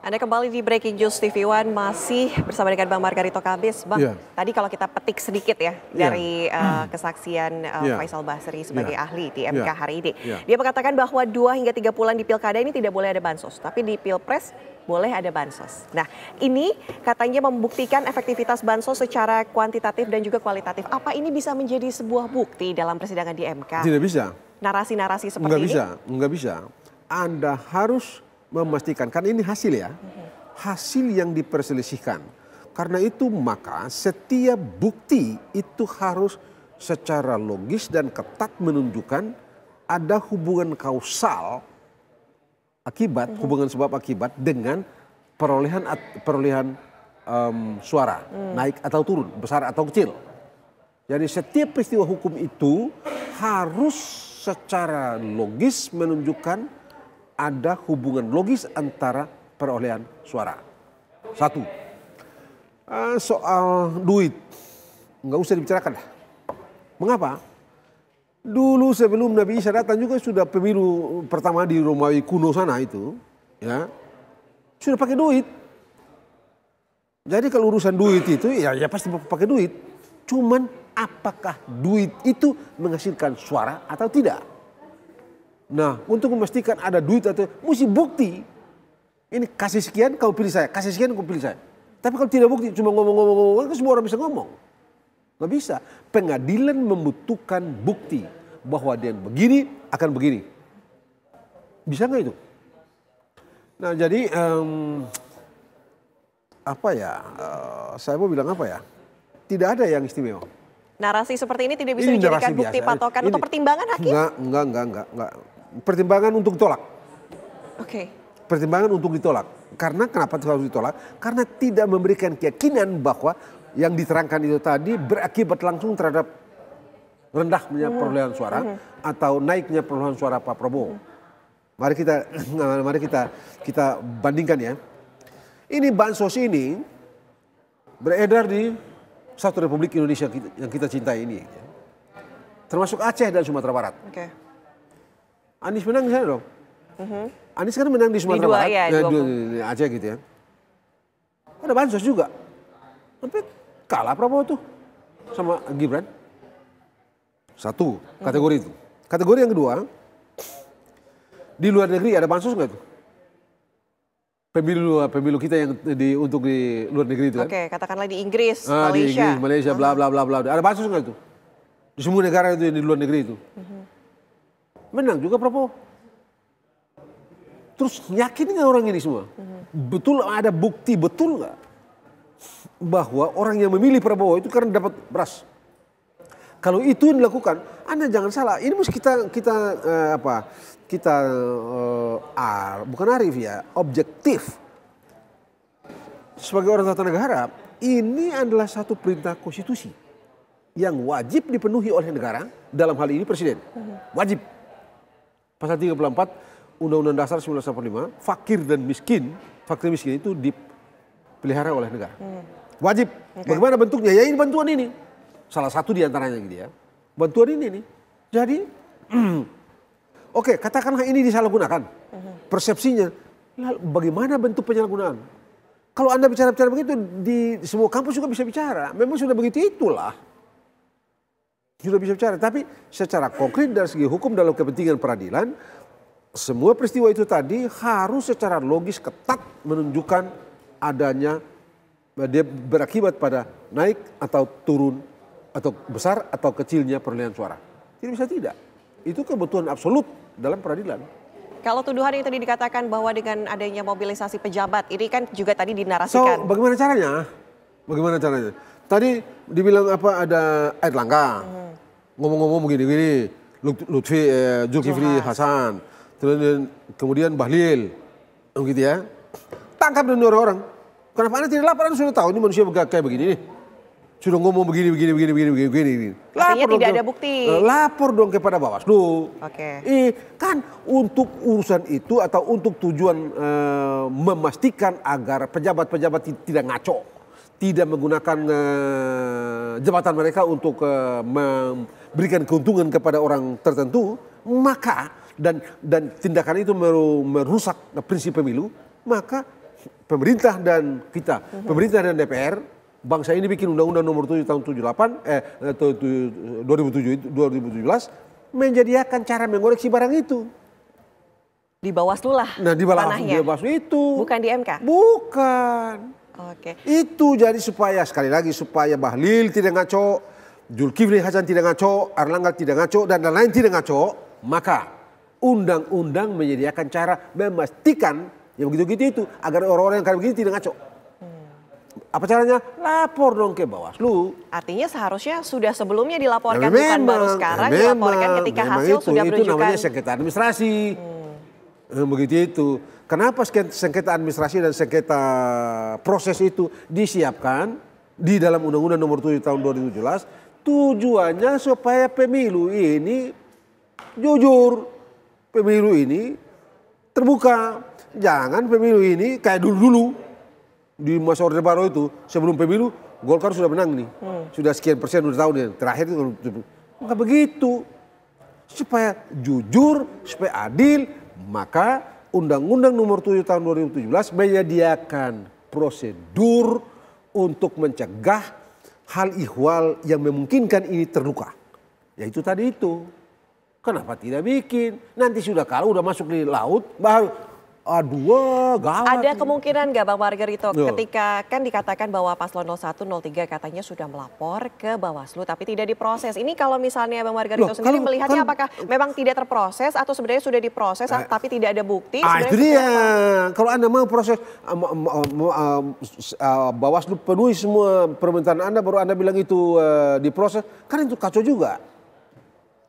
Anda kembali di Breaking News TV One masih bersama dengan Bang Margarito Kabis. Bang, yeah. tadi kalau kita petik sedikit ya yeah. dari uh, kesaksian uh, eh, yeah. Faisal Basri sebagai yeah. ahli di iya. MK yeah. hari ini. Yeah. Dia mengatakan bahwa dua hingga tiga bulan di pilkada ini tidak boleh ada bansos, tapi di pilpres boleh ada bansos. Nah, ini katanya membuktikan efektivitas bansos secara kuantitatif dan juga kualitatif. Apa ini bisa menjadi sebuah bukti dalam persidangan di MK? Tidak bisa. Narasi-narasi seperti nggak ini? Tidak bisa, nggak bisa. Anda harus memastikan karena ini hasil ya. Hasil yang diperselisihkan. Karena itu maka setiap bukti itu harus secara logis dan ketat menunjukkan ada hubungan kausal akibat mhm. hubungan sebab akibat dengan perolehan perolehan um, suara hmm. naik atau turun besar atau kecil. Jadi setiap peristiwa hukum itu harus secara logis menunjukkan ada hubungan logis antara perolehan suara. Satu, eh, soal duit nggak usah dibicarakan Mengapa? Dulu sebelum Nabi Isa datang juga sudah pemilu pertama di Romawi kuno sana itu, ya sudah pakai duit. Jadi kalau urusan duit itu ya ya pasti pakai duit. Cuman apakah duit itu menghasilkan suara atau tidak? Nah, untuk memastikan ada duit atau mesti bukti. Ini kasih sekian kau pilih saya, kasih sekian kau pilih saya. Tapi kalau tidak bukti cuma ngomong-ngomong-ngomong kan semua orang bisa ngomong. Gak bisa. Pengadilan membutuhkan bukti bahwa dia begini akan begini. Bisa nggak itu? Nah, jadi um, apa ya? Uh, saya mau bilang apa ya? Tidak ada yang istimewa narasi seperti ini tidak bisa ini dijadikan bukti biasa. patokan ini, untuk pertimbangan hakim? Enggak, enggak, enggak, enggak, enggak pertimbangan untuk tolak. Oke. Okay. Pertimbangan untuk ditolak. Karena kenapa harus ditolak? Karena tidak memberikan keyakinan bahwa yang diterangkan itu tadi berakibat langsung terhadap rendahnya hmm. perolehan suara hmm. atau naiknya perolehan suara Pak Prabowo. Hmm. Mari kita mari kita kita bandingkan ya. Ini bansos ini beredar di satu Republik Indonesia yang kita cintai ini. Termasuk Aceh dan Sumatera Barat. Okay. Anies menang di sana dong. Mm-hmm. Anies kan menang di Sumatera iya, ya, di dua, ya, eh, dua, dua Aceh gitu ya. Ada bansos juga. Tapi kalah Prabowo tuh sama Gibran. Satu mhm. kategori mm-hmm. itu. Kategori yang kedua, di luar negeri ada bansos nggak tuh? Pemilu pemilu kita yang di untuk di luar negeri itu kan? Oke, katakanlah di Inggris, ah, Malaysia. Di Inggris, Malaysia, bla mhm. bla bla bla. Ada bansos nggak tuh? Di semua negara itu di luar negeri itu. Mm-hmm menang juga Prabowo. Terus yakin nggak orang ini semua? Betul ada bukti betul nggak bahwa orang yang memilih Prabowo itu karena dapat beras? Kalau itu yang dilakukan, anda jangan salah. Ini mesti kita kita uh, apa? Kita uh, ar, bukan arif ya, objektif. Sebagai orang tata negara, ini adalah satu perintah konstitusi yang wajib dipenuhi oleh negara dalam hal ini presiden. Mhm. Wajib. Pasal 34 Undang-Undang Dasar 1945, fakir dan miskin, fakir miskin itu dipelihara oleh negara. Hmm. Wajib. Bagaimana bentuknya? Ya ini bantuan ini. Salah satu diantaranya gitu ya. Bantuan ini nih. Jadi, oke okay, katakanlah ini disalahgunakan. Hmm. Persepsinya, lalu bagaimana bentuk penyalahgunaan? Kalau Anda bicara-bicara begitu, di semua kampus juga bisa bicara. Memang sudah begitu itulah sudah bisa bicara, tapi secara konkret dari segi hukum dalam kepentingan peradilan, semua peristiwa itu tadi harus secara logis ketat menunjukkan adanya eh, dia berakibat pada naik atau turun atau besar atau kecilnya perolehan suara. Tidak bisa tidak. Itu kebutuhan absolut dalam peradilan. Kalau tuduhan yang tadi dikatakan bahwa dengan adanya mobilisasi pejabat, ini kan juga tadi dinarasikan. So, bagaimana caranya? Bagaimana caranya? Tadi dibilang apa ada Air langka Ngomong-ngomong begini-gini. Lutfi, eh, Zulkifli Hasan. kemudian Bahlil. begitu oh, ya. Tangkap dan orang-orang. Kenapa Anda tidak lapar? Anda sudah tahu ini manusia kayak begini nih. Sudah ngomong begini, begini, begini, begini, begini, begini. Lapor Artinya tidak ada bukti. Eh, lapor dong kepada Bawaslu. Oke. Okay. Eh, kan untuk urusan itu atau untuk tujuan eh, memastikan agar pejabat-pejabat tidak ngaco tidak menggunakan uh, jabatan mereka untuk uh, memberikan keuntungan kepada orang tertentu, maka dan dan tindakan itu merusak prinsip pemilu, maka pemerintah dan kita, mhm. pemerintah dan DPR, bangsa ini bikin undang-undang nomor 7 tahun 78 eh 2007 2017 menjadikan cara mengoreksi barang itu di Bawaslu lah. Nah, di Bawaslu, di itu. Bukan di MK. Bukan. Oke. Itu jadi supaya sekali lagi supaya Bahlil tidak ngaco, Julkifli Hasan tidak ngaco, Arlangga tidak ngaco dan lain-lain tidak ngaco, maka undang-undang menyediakan cara memastikan yang begitu gitu itu agar orang-orang yang kayak begini tidak ngaco. Hmm. Apa caranya? Lapor dong ke Bawaslu. Artinya seharusnya sudah sebelumnya dilaporkan, ya, memang, bukan baru sekarang ya, memang, dilaporkan ketika hasil itu, sudah itu menunjukkan. Itu namanya sekretar administrasi. Hmm. Eh, begitu itu. Kenapa sengketa administrasi dan sengketa proses itu disiapkan di dalam Undang-Undang Nomor 7 Tahun 2017? Tujuannya supaya pemilu ini jujur, pemilu ini terbuka. Jangan pemilu ini kayak dulu-dulu di masa Orde Baru itu sebelum pemilu Golkar sudah menang nih, hmm. sudah sekian persen udah tahun yang Terakhir itu nggak begitu supaya jujur, supaya adil, maka Undang-Undang Nomor 7 Tahun 2017 menyediakan prosedur untuk mencegah hal ihwal yang memungkinkan ini terluka. Yaitu tadi itu. Kenapa tidak bikin? Nanti sudah kalau sudah masuk di laut, baru aduh gawat. Ada kemungkinan nggak Bang Margarito Duh. ketika kan dikatakan bahwa paslon 0103 katanya sudah melapor ke Bawaslu tapi tidak diproses. Ini kalau misalnya Bang Margarito Loh, sendiri kalau, melihatnya kan, apakah memang tidak terproses atau sebenarnya sudah diproses eh, tapi tidak ada bukti? Ah, itu dia. Kalau Anda mau proses um, um, um, uh, Bawaslu penuhi semua permintaan Anda baru Anda bilang itu uh, diproses kan itu kacau juga.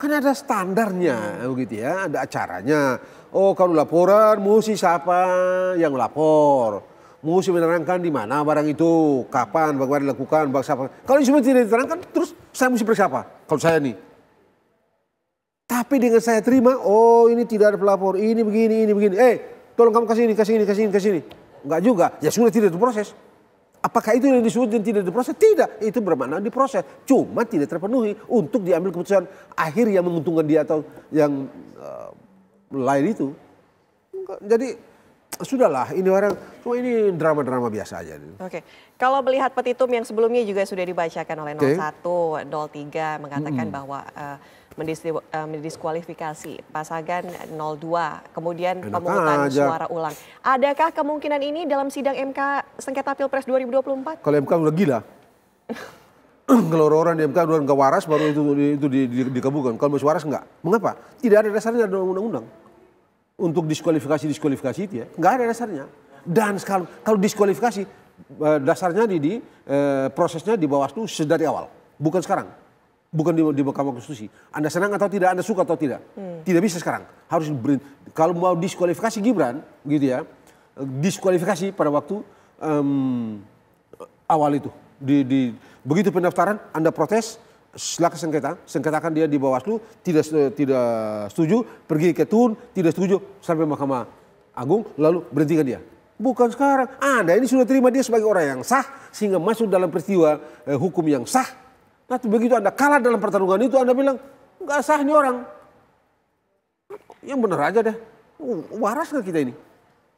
Kan ada standarnya begitu ya, ada acaranya. Oh kalau laporan mesti siapa yang lapor. Mesti menerangkan di mana barang itu, kapan, bagaimana dilakukan, bagaimana siapa. Kalau semua tidak diterangkan terus saya mesti bersiapa? Kalau saya nih. Tapi dengan saya terima, oh ini tidak ada pelapor, ini begini, ini begini. Eh, tolong kamu kasih ini, kasih ini, kasih ini, kasih ini. Enggak juga, ya sudah tidak itu proses. Apakah itu yang disebut dan tidak diproses? Tidak, itu bermakna diproses. Cuma tidak terpenuhi untuk diambil keputusan akhir yang menguntungkan dia atau yang uh, lain itu. Jadi sudahlah ini orang cuma oh, ini drama-drama biasa aja. Oke, okay. kalau melihat petitum yang sebelumnya juga sudah dibacakan oleh 01, okay. 03 mengatakan hmm. bahwa uh, mendiskualifikasi pasangan 02 kemudian pemungutan suara ulang. Adakah kemungkinan ini dalam sidang MK sengketa Pilpres 2024? Kalau MK udah gila. kalau orang di MK udah nggak waras baru itu itu di, di, dikabulkan. Kalau masih waras nggak. Mengapa? Tidak ada dasarnya dalam undang-undang untuk diskualifikasi-diskualifikasi itu ya. Nggak ada dasarnya. Dan kalau, kalau diskualifikasi, eh, dasarnya di, di eh, prosesnya di Bawaslu sedari awal. Bukan sekarang. Bukan di, di Mahkamah Konstitusi. Anda senang atau tidak, Anda suka atau tidak. Hmm. Tidak bisa sekarang. Harus beri, kalau mau diskualifikasi Gibran, gitu ya, diskualifikasi pada waktu um, awal itu. Di, di, begitu pendaftaran, Anda protes, setelah sengketa, sengketakan dia di Bawaslu, tidak eh, tidak setuju, pergi ke Tun, tidak setuju sampai Mahkamah Agung, lalu berhentikan dia. Bukan sekarang. Anda ini sudah terima dia sebagai orang yang sah sehingga masuk dalam peristiwa eh, hukum yang sah. Nah, begitu Anda kalah dalam pertarungan itu Anda bilang nggak sah ini orang. Yang benar aja deh. Waras nggak kita ini?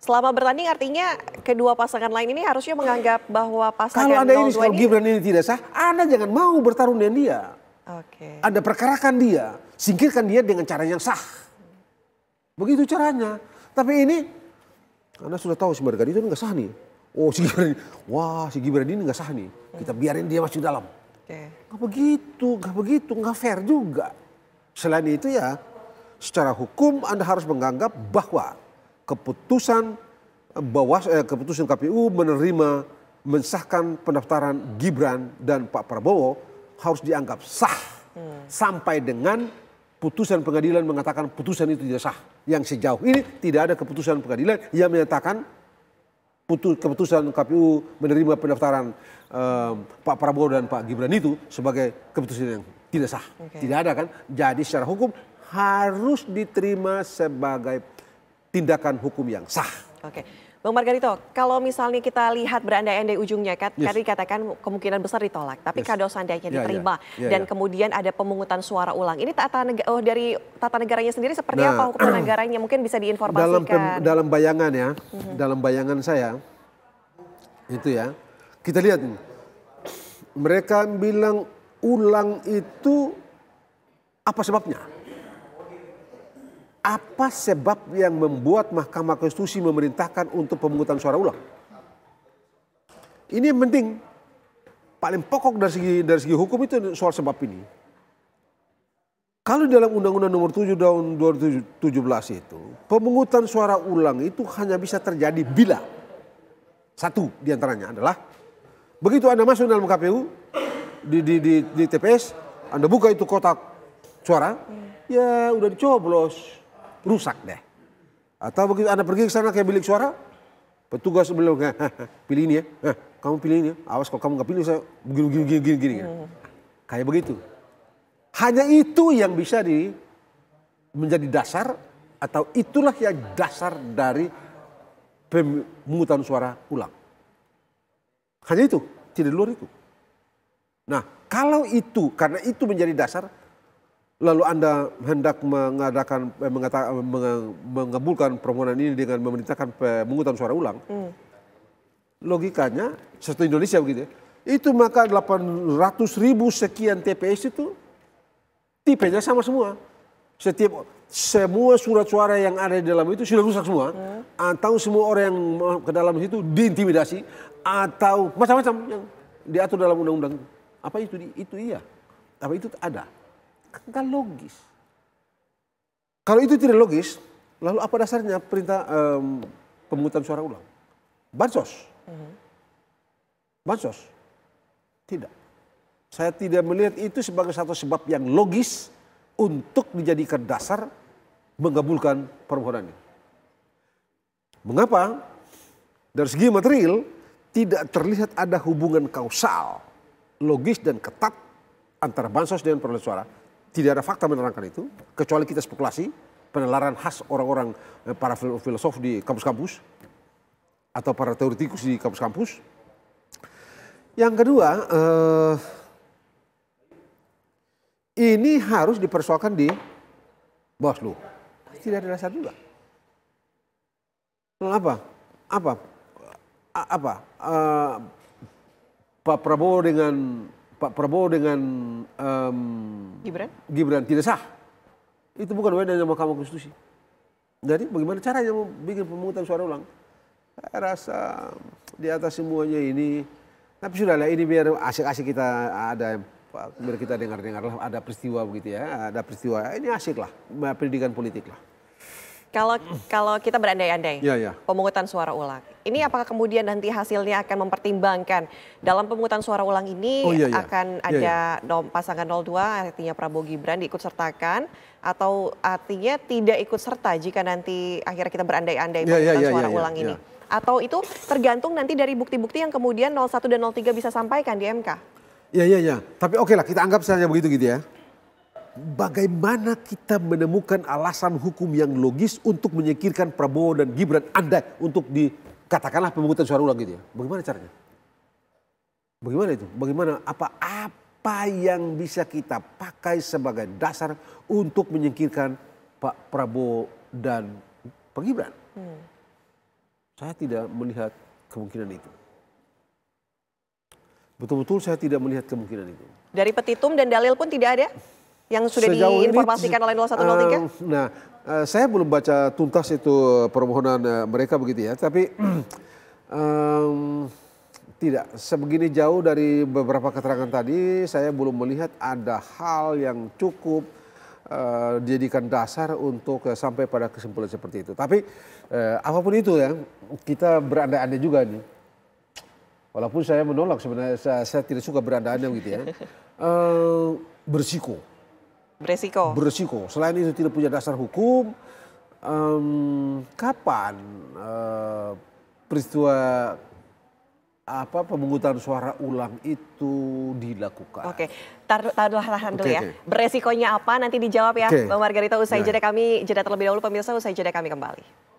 Selama bertanding artinya kedua pasangan lain ini harusnya menganggap bahwa pasangan Kalau Anda ini kalau Gibran ini tidak sah, Anda jangan mau bertarung dengan dia. Okay. Anda perkarakan dia, singkirkan dia dengan cara yang sah. Begitu caranya. Tapi ini Anda sudah tahu si Margadi itu nggak sah nih. Oh si Gibran, wah si Gibran ini nggak sah nih. Kita biarin dia masuk dalam. Okay. nggak begitu, nggak begitu, nggak fair juga. Selain itu ya, secara hukum Anda harus menganggap bahwa keputusan eh, Bawas eh, keputusan KPU menerima mensahkan pendaftaran Gibran dan Pak Prabowo harus dianggap sah hmm. sampai dengan putusan pengadilan mengatakan putusan itu tidak sah. Yang sejauh ini tidak ada keputusan pengadilan yang menyatakan putus, keputusan KPU menerima pendaftaran eh, Pak Prabowo dan Pak Gibran itu sebagai keputusan yang tidak sah. Okay. Tidak ada kan? Jadi secara hukum harus diterima sebagai tindakan hukum yang sah. Oke. Bang Margarito, kalau misalnya kita lihat berandai-andai ujungnya, kan yes. tadi katakan kemungkinan besar ditolak, tapi yes. kado seandainya ya, ya. diterima yeah, yeah. Yeah, dan ya. kemudian ada pemungutan suara ulang, ini tata negara, oh, dari tata negaranya sendiri seperti nah, apa hukum negaranya mungkin bisa diinformasikan? Dalam pem, dalam bayangan ya, mm-hmm. dalam bayangan saya itu ya, kita lihat nih, mereka bilang ulang itu apa sebabnya? apa sebab yang membuat Mahkamah Konstitusi memerintahkan untuk pemungutan suara ulang? Ini yang penting. Paling pokok dari segi dari segi hukum itu soal sebab ini. Kalau dalam Undang-Undang Nomor 7 Tahun 2017 itu, pemungutan suara ulang itu hanya bisa terjadi bila satu diantaranya adalah begitu anda masuk dalam KPU di di di, di TPS, anda buka itu kotak suara, ya udah dicoblos rusak deh. Atau begitu Anda pergi ke sana kayak bilik suara, petugas bilang, pilih ini ya, kamu pilih ini ya, awas kalau kamu nggak pilih saya begini, begini, begini, begini, begini. Hmm. Kayak begitu. Hanya itu yang bisa di menjadi dasar atau itulah yang dasar dari pemungutan suara ulang. Hanya itu, tidak luar itu. Nah, kalau itu karena itu menjadi dasar, lalu Anda hendak mengadakan eh, mengatakan mengabulkan permohonan ini dengan memerintahkan pemungutan suara ulang. Hmm. Logikanya seperti Indonesia begitu. Ya, itu maka 800 ribu sekian TPS itu tipenya sama semua. Setiap semua surat suara yang ada di dalam itu sudah rusak semua. Hmm. Atau semua orang yang ke dalam situ diintimidasi atau macam-macam yang diatur dalam undang-undang. Apa itu itu iya? Apa itu ada? Kan logis. Kalau itu tidak logis, lalu apa dasarnya perintah um, pemungutan suara ulang? Bansos. Bansos. Tidak. Saya tidak melihat itu sebagai satu sebab yang logis untuk dijadikan dasar mengabulkan permohonan ini. Mengapa? Dari segi material tidak terlihat ada hubungan kausal, logis dan ketat antara bansos dengan perolehan suara tidak ada fakta menerangkan itu, kecuali kita spekulasi, penelaran khas orang-orang eh, para filosof di kampus-kampus, atau para teoritikus di kampus-kampus. Yang kedua, eh, ini harus dipersoalkan di seluruh. Tidak ada dasar juga. Apa? Apa? Apa? Uh, Pak Prabowo dengan Pak Prabowo dengan um, Gibran? Gibran tidak sah. Itu bukan wewenangnya Mahkamah Konstitusi. Jadi bagaimana caranya mau bikin pemungutan suara ulang? Saya rasa di atas semuanya ini, tapi sudah lah ini biar asik-asik kita ada biar kita dengar-dengar lah ada peristiwa begitu ya, ada peristiwa ini asik lah, pendidikan politik lah. Kalau kalau kita berandai-andai ya, ya. pemungutan suara ulang, ini apakah kemudian nanti hasilnya akan mempertimbangkan dalam pemungutan suara ulang ini oh, ya, ya. akan iya, ada ya, pasangan 02 artinya Prabowo Gibran diikut sertakan atau artinya tidak ikut serta jika nanti akhirnya kita berandai-andai iya, pemungutan ya, ya, suara ya, ya, ulang ya. ini? Atau itu tergantung nanti dari bukti-bukti yang kemudian 01 dan 03 bisa sampaikan di MK? Iya, iya, ya. Tapi oke okay lah, kita anggap saja begitu gitu ya bagaimana kita menemukan alasan hukum yang logis untuk menyingkirkan Prabowo dan Gibran Anda untuk dikatakanlah pemungutan suara ulang gitu ya. Bagaimana caranya? Bagaimana itu? Bagaimana apa apa yang bisa kita pakai sebagai dasar untuk menyingkirkan Pak Prabowo dan Pak Gibran? Hmm. Saya tidak melihat kemungkinan itu. Betul-betul saya tidak melihat kemungkinan itu. Dari petitum dan dalil pun tidak ada? yang sudah Sejauh diinformasikan ini, oleh 0103? Uh, eh, nah, uh, saya belum baca tuntas itu permohonan uh, mereka begitu ya, tapi um, tidak sebegini jauh dari beberapa keterangan tadi, saya belum melihat ada hal yang cukup dijadikan dasar untuk sampai pada kesimpulan seperti itu. Tapi uh, apapun itu ya, kita berandai-andai juga nih. Walaupun saya menolak sebenarnya, saya, saya tidak suka berandai-andai gitu ya. Uh, bersiko beresiko. Beresiko. Selain itu tidak punya dasar hukum, um, kapan uh, peristiwa apa pemungutan suara ulang itu dilakukan. Oke, taruh tar tahan dulu ya. Okay. Beresikonya apa nanti dijawab ya, okay. Bang Margarita usai yeah. jeda kami jeda terlebih dahulu pemirsa usai jeda kami kembali.